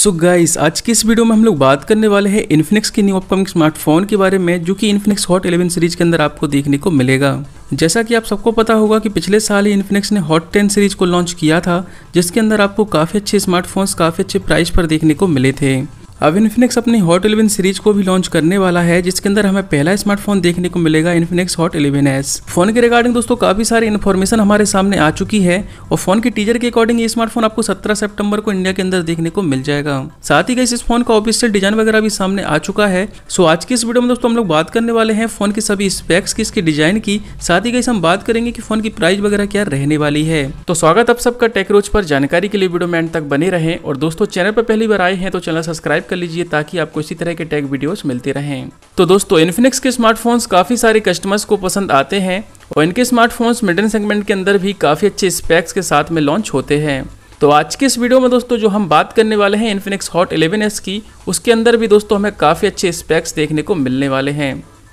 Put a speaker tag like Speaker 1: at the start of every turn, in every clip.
Speaker 1: सो so guys आज की इस वीडियो में हम लोग बात करने वाले हैं इन्फिनिक्स के न्यू अपकमिंग स्मार्टफोन के बारे में जो कि इन्फिनिक्स हॉट 11 सीरीज के अंदर आपको देखने को मिलेगा जैसा कि आप सबको पता होगा कि पिछले साल ही इन्फिनिक्स ने हॉट 10 सीरीज को लॉन्च किया था जिसके अंदर आपको काफ़ी अच्छे स्मार्टफोन्स काफ़ी अच्छे प्राइस पर देखने को मिले थे अब इन्फिनिक्स अपनी हॉट इलेवन सीरीज को भी लॉन्च करने वाला है जिसके अंदर हमें पहला स्मार्टफोन देखने को मिलेगा Infinix Hot eleven S phone के रिगार्डिंग दोस्तों काफी सारी इन्फॉर्मेशन हमारे सामने आ चुकी है और फोन के टीजर के अकॉर्डिंग ये स्मार्टफोन आपको सत्रह सितंबर को इंडिया के अंदर देखने को मिल जाएगा साथ ही गई इस फोन का ऑफिशियल डिजाइन वगैरह भी सामने आ चुका है सो आज की इस वीडियो में दोस्तों हम लोग बात करने वाले हैं फोन की सभी स्पेक्स की इसकी डिजाइन की साथ ही गई हम बात करेंगे की फोन की प्राइस वगैरह क्या रहने वाली है तो स्वागत आप सबका टेक्रोच पर जानकारी के लिए वीडियो में एंड तक बने रहे और दोस्तों चैनल पर पहली बार आए हैं तो चैनल सब्सक्राइब कर लीजिए ताकि आपको इसी तरह के टैग वीडियोस मिलते रहें तो दोस्तों इन्फिनिक्स के स्मार्टफोन्स काफ़ी सारे कस्टमर्स को पसंद आते हैं और इनके स्मार्टफोन्स मिडन सेगमेंट के अंदर भी काफ़ी अच्छे स्पैक्स के साथ में लॉन्च होते हैं तो आज के इस वीडियो में दोस्तों जो हम बात करने वाले हैं इन्फिनिक्स हॉट 11s की उसके अंदर भी दोस्तों हमें काफ़ी अच्छे स्पैक्स देखने को मिलने वाले हैं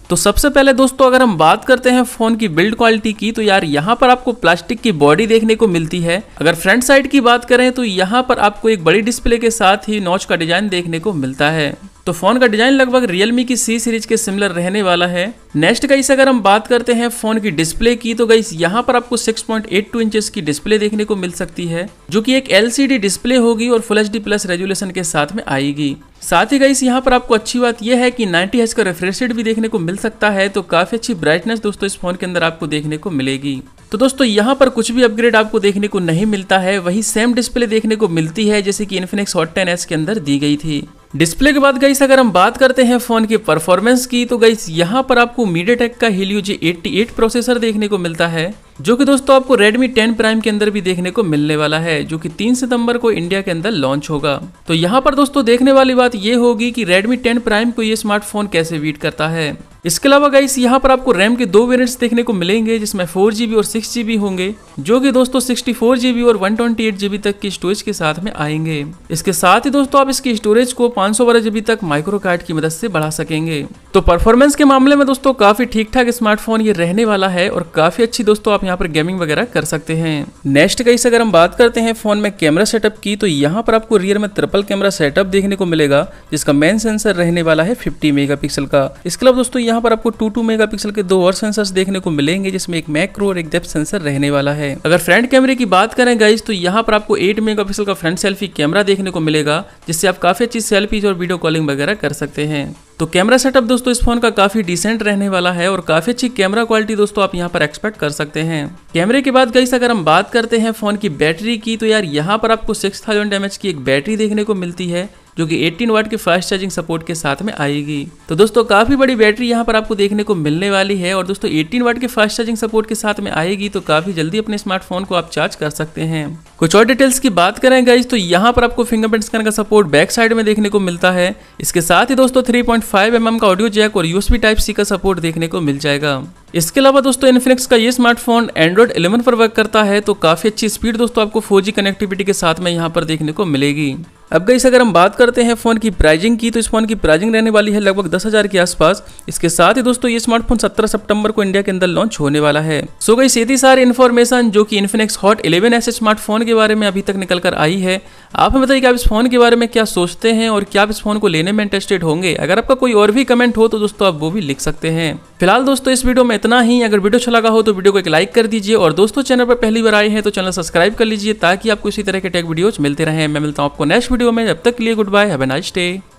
Speaker 1: तो सबसे पहले दोस्तों अगर हम बात करते हैं फ़ोन की बिल्ड क्वालिटी की तो यार यहाँ पर आपको प्लास्टिक की बॉडी देखने को मिलती है अगर फ्रंट साइड की बात करें तो यहाँ पर आपको एक बड़ी डिस्प्ले के साथ ही नॉच का डिजाइन देखने को मिलता है तो फोन का डिजाइन लगभग रियलमी की सी सीरीज के सिमिलर रहने वाला है नेक्स्ट गाइस अगर हम बात करते हैं फोन की डिस्प्ले की तो गाइस यहाँ पर आपको 6.82 पॉइंट की डिस्प्ले देखने को मिल सकती है जो कि एक एलसीडी डिस्प्ले होगी और फुल एच प्लस रेजुलेशन के साथ में आएगी साथ ही गाइस यहाँ पर आपको अच्छी बात यह है कि 90 हज का रिफ्रेश भी देखने को मिल सकता है तो काफी अच्छी ब्राइटनेस दोस्तों इस फोन के अंदर आपको देखने को मिलेगी तो दोस्तों यहाँ पर कुछ भी अपग्रेड आपको देखने को नहीं मिलता है वही सेम डिस्प्ले देखने को मिलती है जैसे कि इन्फिनिक्स हॉट टेन एस के अंदर दी गई थी डिस्प्ले के बाद गईस अगर हम बात करते हैं फ़ोन की परफॉर्मेंस की तो गईस यहाँ पर आपको मीडियाटेक का Helio G eighty eight processor देखने को मिलता है जो कि दोस्तों आपको Redmi 10 प्राइम के अंदर भी देखने को मिलने वाला है जो कि 3 सितंबर को इंडिया के अंदर लॉन्च होगा तो यहाँ पर दोस्तों देखने वाली बात ये होगी कि Redmi 10 प्राइम को ये स्मार्टफोन कैसे बीट करता है इसके अलावा गाइस यहाँ पर आपको रैम के दो वेरियंट्स देखने को मिलेंगे जिसमें फोर जीबी और सिक्स जीबी होंगे जो कि दोस्तों सिक्सटी फोर जीबी और वन ट्वेंटी एट जीबी तक की स्टोरेज के साथ में आएंगे इसके साथ ही दोस्तों आप इसकी स्टोरेज को पांच सौ बारह जीबी तक माइक्रो कार्ड की मदद से बढ़ा सकेंगे तो परफॉर्मेंस के मामले में दोस्तों काफी ठीक ठाक स्मार्टफोन ये रहने वाला है और काफी अच्छी दोस्तों आप यहाँ पर गेमिंग वगैरह कर सकते हैं नेक्स्ट गाइस अगर हम बात करते हैं फोन में कैमरा सेटअप की तो यहाँ पर आपको रियर में ट्रिपल कैमरा सेटअप देखने को मिलेगा जिसका मेन सेंसर रहने वाला है फिफ्टी मेगा का इसके अलावा दोस्तों यहाँ यहाँ पर आपको टू टू मेगा के दो और सेंसर्स देखने को मिलेंगे जिसमें एक मैक्रो और एक डेप्थ सेंसर रहने वाला है अगर फ्रंट कैमरे की बात करें गाइज तो यहाँ पर आपको एट मेगा का फ्रंट सेल्फी कैमरा देखने को मिलेगा जिससे आप काफी अच्छी सेल्फीज और वीडियो कॉलिंग वगैरह कर सकते हैं तो कैमरा सेटअप दोस्तों इस फोन का काफी डिसेंट रहने वाला है और काफी अच्छी कैमरा क्वालिटी दोस्तों आप यहां पर एक्सपेक्ट कर सकते हैं कैमरे के बाद गई अगर हम बात करते हैं फोन की बैटरी की तो यार यहां पर आपको सिक्स थाउजेंड की एक बैटरी देखने को मिलती है जो कि 18 वाट के फास्ट चार्जिंग सपोर्ट के साथ में आएगी तो दोस्तों काफ़ी बड़ी बैटरी यहाँ पर आपको देखने को मिलने वाली है और दोस्तों 18 वाट के फास्ट चार्जिंग सपोर्ट के साथ में आएगी तो काफ़ी जल्दी अपने स्मार्टफोन को आप चार्ज कर सकते हैं कुछ और डिटेल्स की बात करें गाइज तो यहाँ पर आपको फिंगरप्रिंट स्कैनर का सपोर्ट बैक साइड में देखने को मिलता है इसके साथ ही दोस्तों 3.5 पॉइंट mm का ऑडियो जैक और यूएसबी टाइप सी का सपोर्ट देखने को मिल जाएगा इसके अलावा दोस्तों इन्फिनिक्स का ये स्मार्टफोन एंड्रॉइड 11 पर वर्क करता है तो काफ़ी अच्छी स्पीड दोस्तों आपको फोर कनेक्टिविटी के साथ में यहाँ पर देखने को मिलेगी अब गई अगर हम बात करते हैं फ़ोन की प्राइजिंग की तो इस फोन की प्राइजिंग रहने वाली है लगभग दस हज़ार के आसपास इसके साथ ही दोस्तों ये स्मार्टफोन 17 सितंबर को इंडिया के अंदर लॉन्च होने वाला है सो गई सीधी सारी इन्फॉर्मेशन जो कि इन्फिनिक्स हॉट 11 ऐसे स्मार्टफोन के बारे में अभी तक निकल कर आई है आप हमें बताइए कि आप इस फ़ोन के बारे में क्या सोचते हैं और क्या आप इस फ़ोन को लेने में इंटरेस्टेड होंगे अगर आपका कोई और भी कमेंट हो तो दोस्तों आप वो भी लिख सकते हैं फिलहाल दोस्तों इस वीडियो में इतना ही अगर वीडियो अच्छा लगा हो तो वीडियो को एक लाइक कर दीजिए और दोस्तों चैनल पर पहली बार आए हैं तो चैनल सब्सक्राइब कर लीजिए ताकि आपको इसी तरह के टेक वीडियोज मिलते रहें मैं मिलता हूँ आपको नेक्स्ट वीडियो में जब तक के लिए good bye have a nice day